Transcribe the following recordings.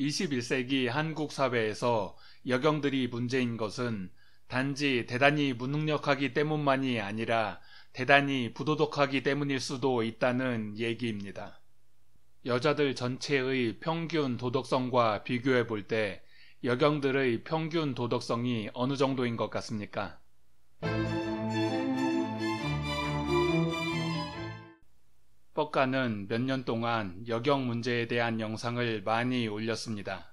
21세기 한국 사회에서 여경들이 문제인 것은 단지 대단히 무능력하기 때문만이 아니라 대단히 부도덕하기 때문일 수도 있다는 얘기입니다. 여자들 전체의 평균 도덕성과 비교해 볼 때 여경들의 평균 도덕성이 어느 정도인 것 같습니까? 특법가는 몇 년 동안 여경 문제에 대한 영상을 많이 올렸습니다.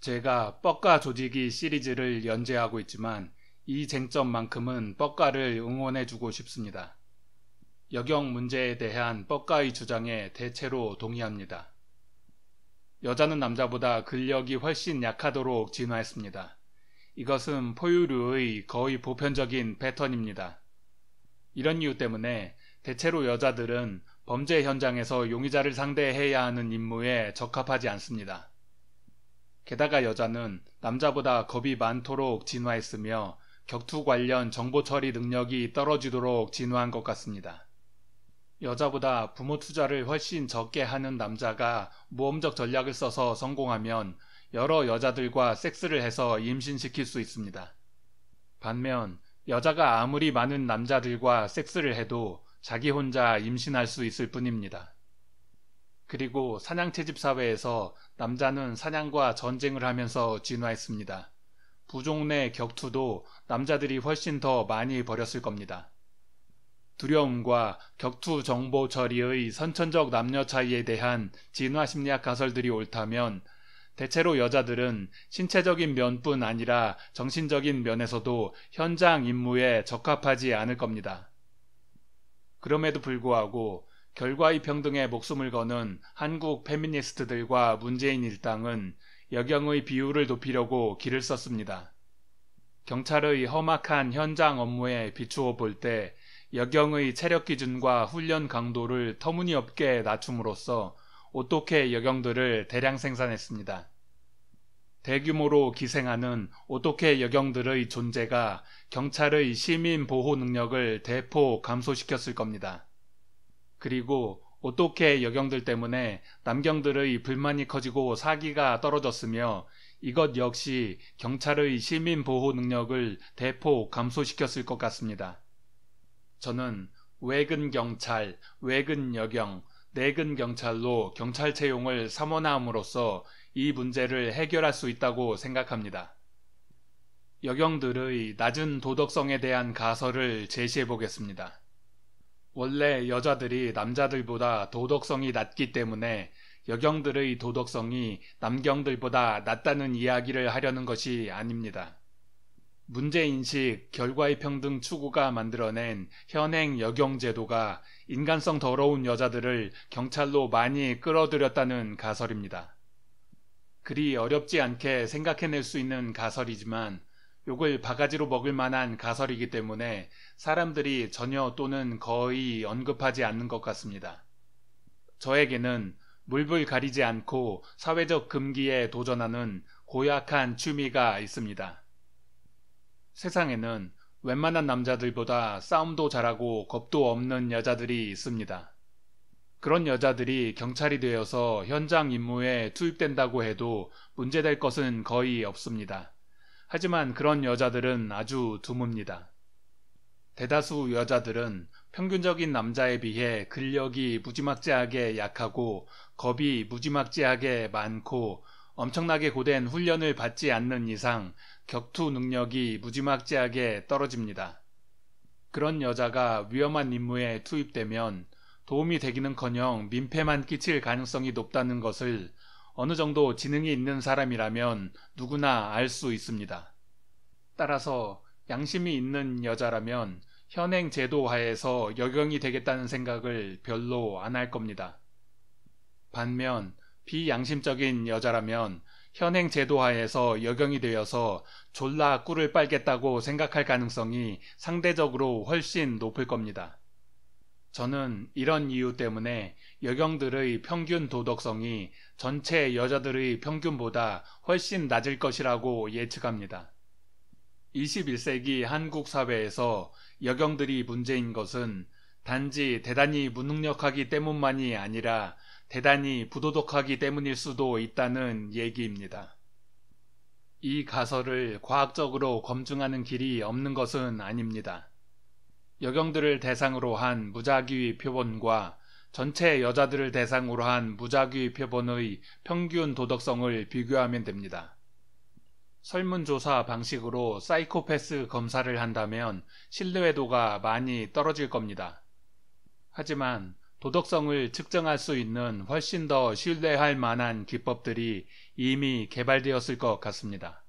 제가 뻑가 조직이 시리즈를 연재하고 있지만 이 쟁점만큼은 뻑가를 응원해주고 싶습니다. 여경 문제에 대한 뻑가의 주장에 대체로 동의합니다. 여자는 남자보다 근력이 훨씬 약하도록 진화했습니다. 이것은 포유류의 거의 보편적인 패턴입니다. 이런 이유 때문에 대체로 여자들은 범죄 현장에서 용의자를 상대해야 하는 임무에 적합하지 않습니다. 게다가 여자는 남자보다 겁이 많도록 진화했으며 격투 관련 정보 처리 능력이 떨어지도록 진화한 것 같습니다. 여자보다 부모 투자를 훨씬 적게 하는 남자가 모험적 전략을 써서 성공하면 여러 여자들과 섹스를 해서 임신시킬 수 있습니다. 반면 여자가 아무리 많은 남자들과 섹스를 해도 자기 혼자 임신할 수 있을 뿐입니다. 그리고 사냥채집 사회에서 남자는 사냥과 전쟁을 하면서 진화했습니다. 부종내 격투도 남자들이 훨씬 더 많이 벌였을 겁니다. 두려움과 격투 정보 처리의 선천적 남녀 차이에 대한 진화 심리학 가설들이 옳다면 대체로 여자들은 신체적인 면뿐 아니라 정신적인 면에서도 현장 임무에 적합하지 않을 겁니다. 그럼에도 불구하고 결과의 평등에 목숨을 거는 한국 페미니스트들과 문재인 일당은 여경의 비율을 높이려고 길을 썼습니다. 경찰의 험악한 현장 업무에 비추어 볼 때 여경의 체력 기준과 훈련 강도를 터무니없게 낮춤으로써 어떻게 여경들을 대량 생산했습니다. 대규모로 기생하는 오토케 여경들의 존재가 경찰의 시민 보호 능력을 대폭 감소시켰을 겁니다. 그리고 오토케 여경들 때문에 남경들의 불만이 커지고 사기가 떨어졌으며 이것 역시 경찰의 시민 보호 능력을 대폭 감소시켰을 것 같습니다. 저는 외근 경찰, 외근 여경, 내근 경찰로 경찰 채용을 삼원함으로써 이 문제를 해결할 수 있다고 생각합니다. 여경들의 낮은 도덕성에 대한 가설을 제시해 보겠습니다. 원래 여자들이 남자들보다 도덕성이 낮기 때문에 여경들의 도덕성이 남경들보다 낮다는 이야기를 하려는 것이 아닙니다. 문제인식, 결과의 평등 추구가 만들어낸 현행 여경제도가 인간성 더러운 여자들을 경찰로 많이 끌어들였다는 가설입니다. 그리 어렵지 않게 생각해낼 수 있는 가설이지만 욕을 바가지로 먹을 만한 가설이기 때문에 사람들이 전혀 또는 거의 언급하지 않는 것 같습니다. 저에게는 물불 가리지 않고 사회적 금기에 도전하는 고약한 취미가 있습니다. 세상에는 웬만한 남자들보다 싸움도 잘하고 겁도 없는 여자들이 있습니다. 그런 여자들이 경찰이 되어서 현장 임무에 투입된다고 해도 문제될 것은 거의 없습니다. 하지만 그런 여자들은 아주 드뭅니다. 대다수 여자들은 평균적인 남자에 비해 근력이 무지막지하게 약하고 겁이 무지막지하게 많고 엄청나게 고된 훈련을 받지 않는 이상 격투 능력이 무지막지하게 떨어집니다. 그런 여자가 위험한 임무에 투입되면 도움이 되기는커녕 민폐만 끼칠 가능성이 높다는 것을 어느 정도 지능이 있는 사람이라면 누구나 알 수 있습니다. 따라서 양심이 있는 여자라면 현행 제도 하에서 여경이 되겠다는 생각을 별로 안 할 겁니다. 반면 비양심적인 여자라면 현행 제도 하에서 여경이 되어서 졸라 꿀을 빨겠다고 생각할 가능성이 상대적으로 훨씬 높을 겁니다. 저는 이런 이유 때문에 여경들의 평균 도덕성이 전체 여자들의 평균보다 훨씬 낮을 것이라고 예측합니다. 21세기 한국 사회에서 여경들이 문제인 것은 단지 대단히 무능력하기 때문만이 아니라 대단히 부도덕하기 때문일 수도 있다는 얘기입니다. 이 가설을 과학적으로 검증하는 길이 없는 것은 아닙니다. 여경들을 대상으로 한 무작위 표본과 전체 여자들을 대상으로 한 무작위 표본의 평균 도덕성을 비교하면 됩니다. 설문조사 방식으로 사이코패스 검사를 한다면 신뢰도가 많이 떨어질 겁니다. 하지만 도덕성을 측정할 수 있는 훨씬 더 신뢰할 만한 기법들이 이미 개발되었을 것 같습니다.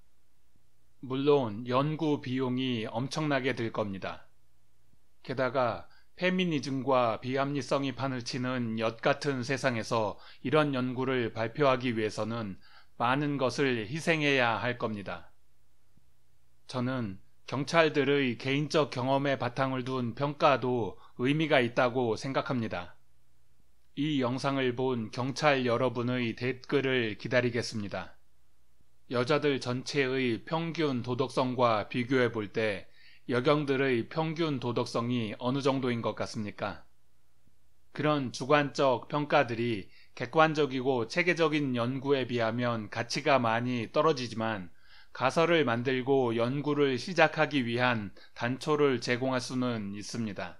물론 연구 비용이 엄청나게 들 겁니다. 게다가 페미니즘과 비합리성이 판을 치는 엿 같은 세상에서 이런 연구를 발표하기 위해서는 많은 것을 희생해야 할 겁니다. 저는 경찰들의 개인적 경험에 바탕을 둔 평가도 의미가 있다고 생각합니다. 이 영상을 본 경찰 여러분의 댓글을 기다리겠습니다. 여자들 전체의 평균 도덕성과 비교해 볼때 여경들의 평균 도덕성이 어느 정도인 것 같습니까? 그런 주관적 평가들이 객관적이고 체계적인 연구에 비하면 가치가 많이 떨어지지만 가설을 만들고 연구를 시작하기 위한 단초를 제공할 수는 있습니다.